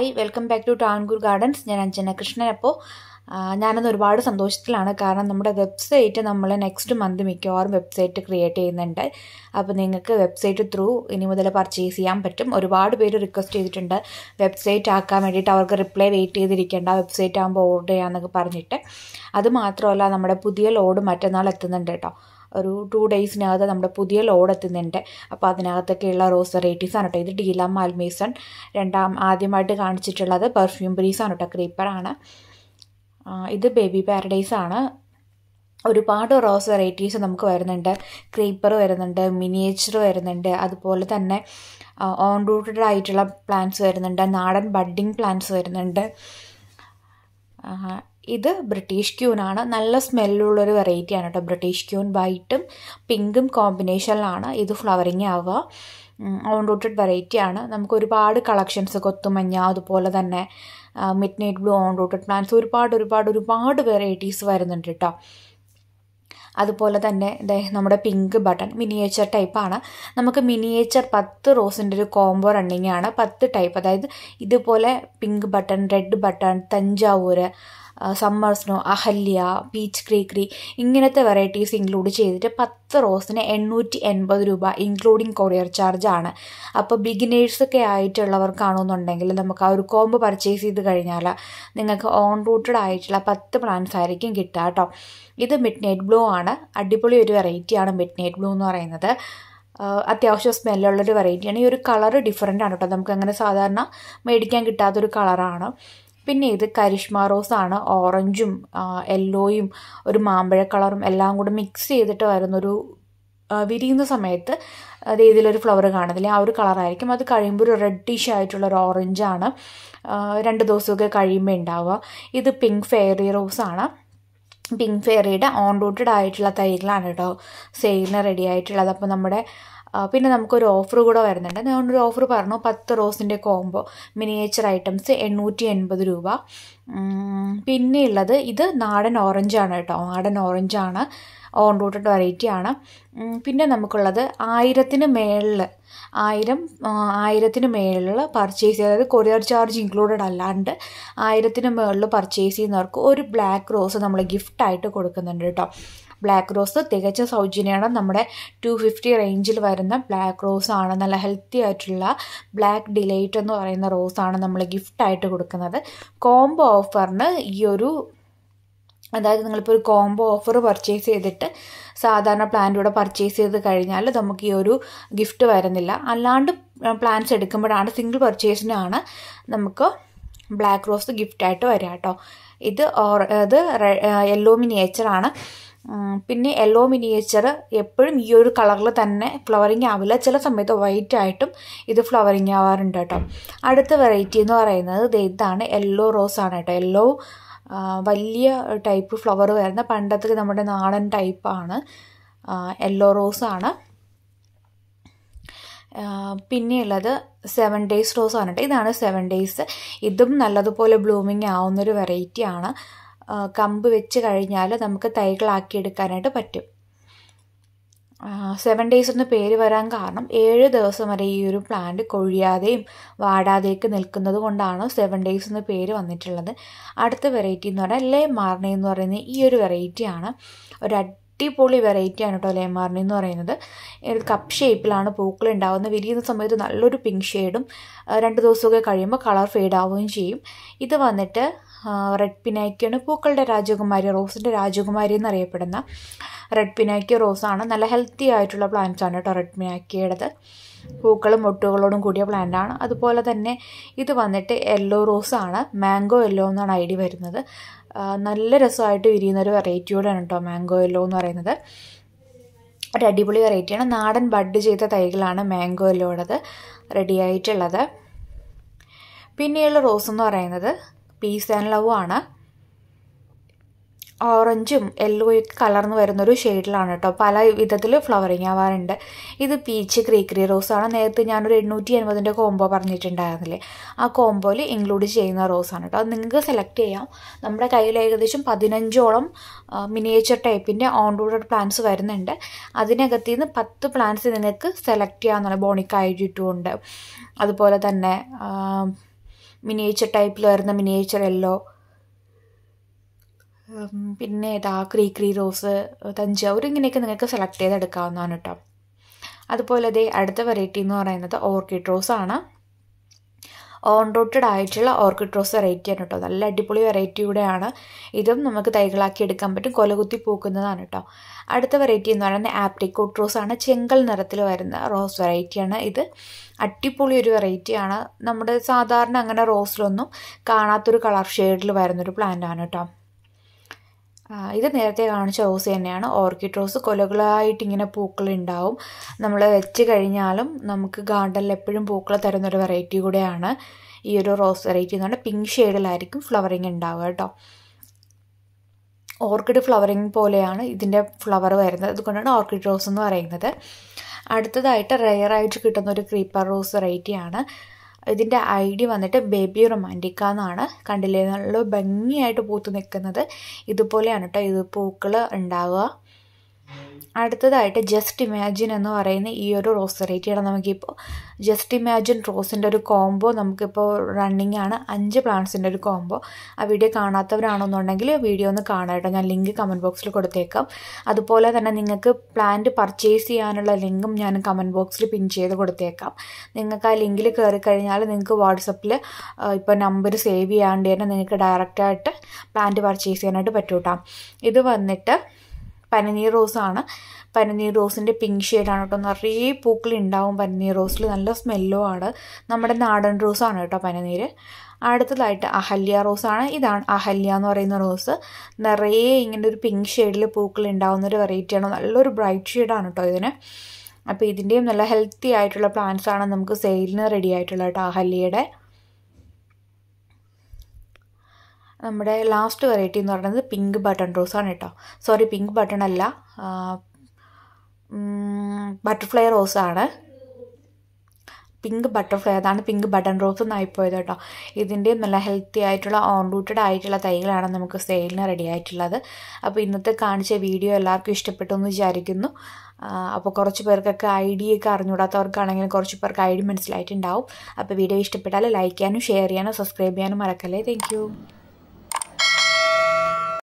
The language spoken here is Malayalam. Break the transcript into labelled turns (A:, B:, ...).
A: hi welcome back to Tankoor gardens ഞാൻ അഞ്ജന കൃഷ്ണൻ അപ്പോൾ ഞാനത് ഒരുപാട് സന്തോഷത്തിലാണ് കാരണം നമ്മുടെ വെബ്സൈറ്റ് നമ്മൾ നെക്സ്റ്റ് മന്ത് മിക്കവാറും വെബ്സൈറ്റ് ക്രിയേറ്റ് ചെയ്യുന്നുണ്ട് അപ്പോൾ നിങ്ങൾക്ക് വെബ്സൈറ്റ് ത്രൂ ഇനി മുതൽ പർച്ചേസ് ചെയ്യാൻ പറ്റും ഒരുപാട് പേര് റിക്വസ്റ്റ് ചെയ്തിട്ടുണ്ട് വെബ്സൈറ്റ് ആക്കാൻ വേണ്ടിയിട്ട് അവർക്ക് റിപ്ലൈ വെയിറ്റ് ചെയ്തിരിക്കേണ്ട വെബ്സൈറ്റ് ആകുമ്പോൾ ഓർഡർ ചെയ്യാമെന്നൊക്കെ പറഞ്ഞിട്ട് അതുമാത്രമല്ല നമ്മുടെ പുതിയ ലോഡ് മറ്റന്നാൾ എത്തുന്നുണ്ട് കേട്ടോ ഒരു ടു ഡേയ്സിനകത്ത് നമ്മുടെ പുതിയ ലോഡ് എത്തുന്നുണ്ട് അപ്പോൾ അതിനകത്തൊക്കെയുള്ള റോസ് വെറൈറ്റീസ് ആണ് കേട്ടോ ഇത് ഡീല മാൽമേസൺ രണ്ടാം ആദ്യമായിട്ട് കാണിച്ചിട്ടുള്ളത് പെർഫ്യൂം ബ്രീസ് ആണ് കേട്ടോ ക്രീപ്പറാണ് ഇത് ബേബി പാരഡൈസ് ആണ് ഒരുപാട് റോസ് വെറൈറ്റീസ് നമുക്ക് വരുന്നുണ്ട് ക്രീപ്പർ വരുന്നുണ്ട് മിനിയേച്ചർ വരുന്നുണ്ട് അതുപോലെ തന്നെ ഓൺ റൂട്ടഡ് ആയിട്ടുള്ള പ്ലാന്റ്സ് വരുന്നുണ്ട് നാടൻ ബഡ്ഡിങ് പ്ലാന്റ്സ് വരുന്നുണ്ട് ഇത് ബ്രിട്ടീഷ് ആണ് നല്ല സ്മെല്ലുള്ളൊരു ആണ് കേട്ടോ ബ്രിട്ടീഷ് ക്യൂൻ വൈറ്റും പിങ്കും കോമ്പിനേഷനിലാണ് ഇത് ഫ്ലവറിങ് ആവുക ഓൺ റൂട്ടഡ് ആണ് നമുക്ക് ഒരുപാട് കളക്ഷൻസ് കൊത്തുമഞ്ഞ അതുപോലെ തന്നെ midnight blue own rooted plants ഒരുപാട് ഒരുപാട് ഒരുപാട് വെറൈറ്റീസ് വരുന്നുണ്ട് കേട്ടോ അതുപോലെ തന്നെ നമ്മുടെ പിങ്ക് ബട്ടൺ മിനിയേച്ചർ ടൈപ്പാണ് നമുക്ക് മിനിയേച്ചർ പത്ത് റോസിൻ്റെ ഒരു കോംബോ റണ്ണിങ് ആണ് പത്ത് ടൈപ്പ് അതായത് ഇതുപോലെ pink button red button Thanjavur summer snow Ahalya peach ക്രീക്രി ഇങ്ങനത്തെ വെറൈറ്റീസ് ഇൻക്ലൂഡ് ചെയ്തിട്ട് പത്ത് റോസിന് എണ്ണൂറ്റി എൺപത് രൂപ ഇൻക്ലൂഡിങ് കൊറിയർ ചാർജാണ് അപ്പോൾ ബിഗിനേഴ്സൊക്കെ ആയിട്ടുള്ളവർക്കാണെന്നുണ്ടെങ്കിൽ നമുക്ക് ആ ഒരു കോമ്പ് പർച്ചേസ് ചെയ്ത് കഴിഞ്ഞാൽ നിങ്ങൾക്ക് ഓൺ റൂട്ടഡ് ആയിട്ടുള്ള പത്ത് പ്ലാൻസ് ആയിരിക്കും കിട്ടുക കേട്ടോ ഇത് മിഡ് നൈറ്റ് ബ്ലൂ ആണ് അടിപൊളി ഒരു വെറൈറ്റിയാണ് മിഡ് നൈറ്റ് ബ്ലൂ എന്ന് പറയുന്നത് അത്യാവശ്യം സ്മെല്ലുള്ളൊരു വെറൈറ്റിയാണ് ഈ ഒരു കളർ ഡിഫറെൻ്റ് ആണ് കേട്ടോ നമുക്ക് അങ്ങനെ സാധാരണ മേടിക്കാൻ കിട്ടാത്തൊരു കളറാണ് പിന്നെ ഇത് കരിഷ്മ റോസ് ആണ് ഓറഞ്ചും യെല്ലോയും ഒരു മാമ്പഴ കളറും എല്ലാം കൂടെ മിക്സ് ചെയ്തിട്ട് വരുന്നൊരു വിരിയുന്ന സമയത്ത് രീതിയിലൊരു ഫ്ലവർ കാണുന്നില്ല ആ ഒരു കളറായിരിക്കും അത് കഴിയുമ്പോൾ ഒരു റെഡിഷ് ആയിട്ടുള്ള ഒരു ഓറഞ്ചാണ് രണ്ട് ദിവസമൊക്കെ കഴിയുമ്പോൾ ഉണ്ടാവുക ഇത് പിങ്ക് ഫെയറി റോസാണ് പിങ്ക് ഫെയറിയുടെ ഓൺ റൂട്ടഡ് ആയിട്ടുള്ള തൈകളാണ് കേട്ടോ സെയിലിന് റെഡി ആയിട്ടുള്ളത് അപ്പോൾ നമ്മുടെ പിന്നെ നമുക്കൊരു ഓഫർ കൂടെ വരുന്നുണ്ട് ഞാനൊരു ഓഫർ പറഞ്ഞു പത്ത് റോസിൻ്റെ കോംബോ മിനിയേച്ചർ ഐറ്റംസ് എണ്ണൂറ്റി എൺപത് രൂപ പിന്നെയുള്ളത് ഇത് നാടൻ ഓറഞ്ചാണ് കേട്ടോ നാടൻ ഓറഞ്ചാണ് ഓൺ റൂട്ടഡ് ആണ് പിന്നെ നമുക്കുള്ളത് ആയിരത്തിന് മേളിൽ ആയിരം ആയിരത്തിന് മേളിൽ പർച്ചേസ് അതായത് കൊറിയർ ചാർജ് ഇൻക്ലൂഡഡ് അല്ലാണ്ട് ആയിരത്തിന് മേളിൽ പർച്ചേസ് ചെയ്യുന്നവർക്ക് ഒരു ബ്ലാക്ക് റോസ് നമ്മൾ ഗിഫ്റ്റായിട്ട് കൊടുക്കുന്നുണ്ട് കേട്ടോ ബ്ലാക്ക് റോസ് തികച്ച സൗജന്യമാണ് നമ്മുടെ ടു ഫിഫ്റ്റി റേഞ്ചിൽ വരുന്ന ബ്ലാക്ക് റോസ് ആണ് നല്ല ഹെൽത്തി ആയിട്ടുള്ള ബ്ലാക്ക് ഡിലൈറ്റ് എന്ന് പറയുന്ന റോസ് ആണ് നമ്മൾ ഗിഫ്റ്റ് ആയിട്ട് കൊടുക്കുന്നത് കോംബോ ഓഫറിന് ഈ ഒരു അതായത് നിങ്ങളിപ്പോൾ ഒരു കോംബോ ഓഫർ പർച്ചേസ് ചെയ്തിട്ട് സാധാരണ പ്ലാന്റൂടെ പർച്ചേസ് ചെയ്ത് കഴിഞ്ഞാൽ നമുക്ക് ഈ ഒരു ഗിഫ്റ്റ് വരുന്നില്ല അല്ലാണ്ട് പ്ലാൻസ് എടുക്കുമ്പോഴാണ് സിംഗിൾ പർച്ചേസിനാണ് നമുക്ക് ബ്ലാക്ക് റോസ് ഗിഫ്റ്റായിട്ട് വരിക കേട്ടോ ഇത് ഓർ ഇത് യെല്ലോ മിനിയേച്ചറാണ് പിന്നെ യെല്ലോ മിനിയേച്ചർ എപ്പോഴും ഈ ഒരു കളറിൽ തന്നെ ഫ്ലവറിങ് ആവില്ല ചില സമയത്ത് വൈറ്റ് ആയിട്ടും ഇത് ഫ്ലവറിങ് ആവാറുണ്ട് കേട്ടോ അടുത്ത വെറൈറ്റി എന്ന് പറയുന്നത് ഇതാണ് യെല്ലോ റോസ് ആണ് കേട്ടോ യെല്ലോ വലിയ ടൈപ്പ് ഫ്ലവർ വരുന്ന പണ്ടത്തെ നമ്മുടെ നാടൻ ടൈപ്പാണ് യെല്ലോ റോസ് ആണ് പിന്നെയുള്ളത് സെവൻ ഡേയ്സ് റോസ് ആണ് കേട്ടോ ഇതാണ് സെവൻ ഡേയ്സ് ഇതും നല്ലതുപോലെ ബ്ലൂമിങ് ആവുന്നൊരു വെറൈറ്റി ആണ് കമ്പ് വെച്ച് കഴിഞ്ഞാൽ നമുക്ക് തൈകളാക്കിയെടുക്കാനായിട്ട് എടുക്കാനായിട്ട് പറ്റും സെവൻ ഡേയ്സ് എന്ന് പേര് വരാൻ കാരണം ഏഴ് ദിവസം വരെ ഈ ഒരു പ്ലാന്റ് കൊഴിയാതെയും വാടാതെയൊക്കെ നിൽക്കുന്നത് കൊണ്ടാണ് സെവൻ ഡേയ്സ് എന്ന് പേര് വന്നിട്ടുള്ളത് അടുത്ത വെറൈറ്റി എന്ന് പറഞ്ഞാൽ ലേ മാർണ എന്ന് പറയുന്ന ഈ ഒരു വെറൈറ്റിയാണ് ഒരു അടിപൊളി ആണ് കേട്ടോ ലേമാറിനി എന്ന് പറയുന്നത് ഒരു കപ്പ് ഷേപ്പിലാണ് പൂക്കൾ ഉണ്ടാകുന്നത് വിരിയുന്ന സമയത്ത് നല്ലൊരു പിങ്ക് ഷെയ്ഡും രണ്ട് ദിവസമൊക്കെ കഴിയുമ്പോൾ കളർ ഫെയ്ഡ് ആവുകയും ചെയ്യും ഇത് വന്നിട്ട് റെഡ് പിനാക്കിയാണ് പൂക്കളുടെ രാജകുമാരി റോസിൻ്റെ രാജകുമാരി എന്നറിയപ്പെടുന്ന റെഡ് പിനാക്കിയ റോസാണ് നല്ല ഹെൽത്തി ആയിട്ടുള്ള പ്ലാന്റ്സ് ആണ് കേട്ടോ റെഡ് പിനാക്കിയുടേത് പൂക്കളും മൊട്ടുകളോടും കൂടിയ പ്ലാന്റ് ആണ് അതുപോലെ തന്നെ ഇത് വന്നിട്ട് യെല്ലോ റോസാണ് മാംഗോ യെല്ലോ എന്നാണ് ഐ ഡി വരുന്നത് നല്ല രസമായിട്ട് വിരിയുന്ന ഒരു വെറൈറ്റിയോടാണ് കേട്ടോ മാംഗോ യെല്ലോ എന്ന് പറയുന്നത് ഒരു അടിപൊളി വെറൈറ്റിയാണ് നാടൻ ബഡ് ചെയ്ത തൈകളാണ് മാംഗോ യെല്ലോ ഉള്ളത് റെഡി ആയിട്ടുള്ളത് പിന്നെയുള്ള റോസ് എന്ന് പറയുന്നത് പീസ് ആൻഡ് ലവ് ആണ് ഓറഞ്ചും യെല്ലോയൊക്കെ കലർന്ന് വരുന്നൊരു ഷെയ്ഡിലാണ് കേട്ടോ പല വിധത്തിൽ ഫ്ലവറിങ് ആവാറുണ്ട് ഇത് പീച്ച് ക്രീക്രി ആണ് നേരത്തെ ഞാനൊരു എണ്ണൂറ്റി എൺപതിൻ്റെ കോംബോ പറഞ്ഞിട്ടുണ്ടായിരുന്നില്ലേ ആ കോംബോയിൽ ഇൻക്ലൂഡ് ചെയ്യുന്ന റോസ് ആണ് കേട്ടോ അത് നിങ്ങൾക്ക് സെലക്ട് ചെയ്യാം നമ്മുടെ കയ്യിൽ ഏകദേശം പതിനഞ്ചോളം മിനിയേച്ചർ ടൈപ്പിൻ്റെ ഓൺറൂഡഡ് പ്ലാന്റ്സ് വരുന്നുണ്ട് അതിനകത്ത് നിന്ന് പത്ത് പ്ലാന്റ്സ് നിങ്ങൾക്ക് സെലക്ട് ചെയ്യാമെന്നാണ് ബോണിക്കായിട്ടുമുണ്ട് അതുപോലെ തന്നെ മിനിയേച്ചർ ടൈപ്പിൽ വരുന്ന മിനിയേച്ചർ യെല്ലോ പിന്നെ ഏതാ ക്രീക്രി റോസ് തഞ്ചാവൂർ ഇങ്ങനെയൊക്കെ നിങ്ങൾക്ക് സെലക്ട് ചെയ്തെടുക്കാവുന്നതാണ് കേട്ടോ അതുപോലെ അതേ അടുത്ത വെറൈറ്റി എന്ന് പറയുന്നത് ഓർക്കിഡ് റോസ് ആണ് ഓൺ റോട്ടഡ് ആയിട്ടുള്ള ഓർക്കിഡ് റോസ് വെറൈറ്റിയാണ് കേട്ടോ നല്ല അടിപൊളി വെറൈറ്റി കൂടെയാണ് ഇതും നമുക്ക് തൈകളാക്കി എടുക്കാൻ പറ്റും കൊലകുത്തി പൂക്കുന്നതാണ് കേട്ടോ അടുത്ത വെറൈറ്റി എന്ന് പറയുന്നത് ആപ്രിക്കോട്ട് റോസ് ആണ് ചെങ്കൽ നിറത്തിൽ വരുന്ന റോസ് വെറൈറ്റിയാണ് ഇത് അടിപൊളി ഒരു വെറൈറ്റിയാണ് നമ്മുടെ സാധാരണ അങ്ങനെ റോസിലൊന്നും കാണാത്തൊരു കളർ ഷെയ്ഡിൽ വരുന്നൊരു പ്ലാന്റ് ആണ് കേട്ടോ ഇത് നേരത്തെ കാണിച്ച റോസ് തന്നെയാണ് ഓർക്കിഡ് റോസ് കൊലകളായിട്ട് ഇങ്ങനെ പൂക്കൾ ഉണ്ടാവും നമ്മൾ വെച്ച് കഴിഞ്ഞാലും നമുക്ക് ഗാർഡനിൽ എപ്പോഴും പൂക്കൾ തരുന്നൊരു വെറൈറ്റി കൂടെയാണ് ഈ ഒരു റോസ് വെറൈറ്റി എന്ന് പറഞ്ഞാൽ പിങ്ക് ഷെയ്ഡിലായിരിക്കും ഫ്ലവറിങ് ഉണ്ടാവുക കേട്ടോ ഓർക്കിഡ് ഫ്ലവറിങ് പോലെയാണ് ഇതിൻ്റെ ഫ്ലവർ വരുന്നത് അതുകൊണ്ടാണ് ഓർക്കിഡ് റോസ് എന്ന് പറയുന്നത് അടുത്തതായിട്ട് റെയറായിട്ട് കിട്ടുന്ന ഒരു ക്രീപ്പർ റോസ് വെറൈറ്റിയാണ് ഇതിൻ്റെ ഐഡിയ വന്നിട്ട് ബേബി റൊമാൻറ്റിക്ക എന്നാണ് കണ്ടില്ലേ നല്ല ഭംഗിയായിട്ട് പൂത്ത് നിൽക്കുന്നത് ഇതുപോലെയാണ് കേട്ടോ ഇത് പൂക്കൾ ഉണ്ടാവുക അടുത്തതായിട്ട് ജസ്റ്റ് ഇമാജിൻ എന്ന് പറയുന്ന ഈ ഒരു റോസ് വെറൈറ്റിയാണ് നമുക്കിപ്പോൾ ജസ്റ്റ് ഇമാജിൻ റോസിൻ്റെ ഒരു കോംബോ നമുക്കിപ്പോൾ റണ്ണിങ് ആണ് അഞ്ച് പ്ലാന്റ്സിൻ്റെ ഒരു കോംബോ ആ വീഡിയോ കാണാത്തവരാണെന്നുണ്ടെങ്കിൽ വീഡിയോ ഒന്ന് കാണാട്ടോ ഞാൻ ലിങ്ക് കമൻറ്റ് ബോക്സിൽ കൊടുത്തേക്കാം അതുപോലെ തന്നെ നിങ്ങൾക്ക് പ്ലാന്റ് പർച്ചേസ് ചെയ്യാനുള്ള ലിങ്കും ഞാൻ കമൻറ്റ് ബോക്സിൽ പിൻ ചെയ്ത് കൊടുത്തേക്കാം നിങ്ങൾക്ക് ആ ലിങ്കിൽ കയറി കഴിഞ്ഞാൽ നിങ്ങൾക്ക് വാട്സപ്പിൽ ഇപ്പോൾ നമ്പർ സേവ് ചെയ്യാണ്ട് തന്നെ നിങ്ങൾക്ക് ഡയറക്റ്റായിട്ട് പ്ലാന്റ് പർച്ചേസ് ചെയ്യാനായിട്ട് പറ്റൂട്ടാം ഇത് വന്നിട്ട് പനനീർ റോസാണ് പനനീർ റോസിൻ്റെ പിങ്ക് ഷെയ്ഡാണ് കേട്ടോ നിറയെ പൂക്കൾ ഉണ്ടാവും പനനീർ റോസിൽ നല്ല സ്മെല്ലോ ആണ് നമ്മുടെ നാടൻ റോസാണ് കേട്ടോ പനനീർ അടുത്തതായിട്ട് അഹല്യ റോസാണ് ഇതാണ് അഹല്യ എന്ന് പറയുന്ന റോസ് നിറയെ ഇങ്ങനെ ഒരു പിങ്ക് ഷെയ്ഡിൽ പൂക്കൾ ഉണ്ടാവുന്ന ഒരു വെറൈറ്റിയാണ് നല്ലൊരു ബ്രൈറ്റ് ഷെയ്ഡാണ് കേട്ടോ ഇതിന് അപ്പോൾ ഇതിൻ്റെയും നല്ല ഹെൽത്തി ആയിട്ടുള്ള പ്ലാന്റ്സാണ് നമുക്ക് സെയിലിന് റെഡി ആയിട്ടുള്ള കേട്ടോ അഹല്യയുടെ നമ്മുടെ ലാസ്റ്റ് വെറൈറ്റി എന്ന് പറയുന്നത് പിങ്ക് ബട്ടൺ റോസ് ആണ് കേട്ടോ സോറി പിങ്ക് ബട്ടൺ അല്ല ബട്ടർഫ്ലൈ റോസ് ആണ് പിങ്ക് ബട്ടർഫ്ലൈ അതാണ് പിങ്ക് ബട്ടൺ റോസ് എന്നായിപ്പോയത് കേട്ടോ ഇതിൻ്റെ നല്ല ഹെൽത്തി ആയിട്ടുള്ള ഓൺ റൂട്ടഡ് ആയിട്ടുള്ള തൈകളാണ് നമുക്ക് സെയിലിന് റെഡി ആയിട്ടുള്ളത് അപ്പോൾ ഇന്നത്തെ കാണിച്ച വീഡിയോ എല്ലാവർക്കും ഇഷ്ടപ്പെട്ടു എന്ന് വിചാരിക്കുന്നു അപ്പോൾ കുറച്ച് പേർക്കൊക്കെ ഐ ഡി ഒക്കെ അറിഞ്ഞുകൂടാത്തവർക്കാണെങ്കിൽ കുറച്ച് പേർക്ക് ഐ ഡി മനസ്സിലായിട്ടുണ്ടാവും അപ്പോൾ വീഡിയോ ഇഷ്ടപ്പെട്ടാൽ ലൈക്ക് ചെയ്യാനും ഷെയർ ചെയ്യാനും സബ്സ്ക്രൈബ് ചെയ്യാനും മറക്കല്ലേ താങ്ക്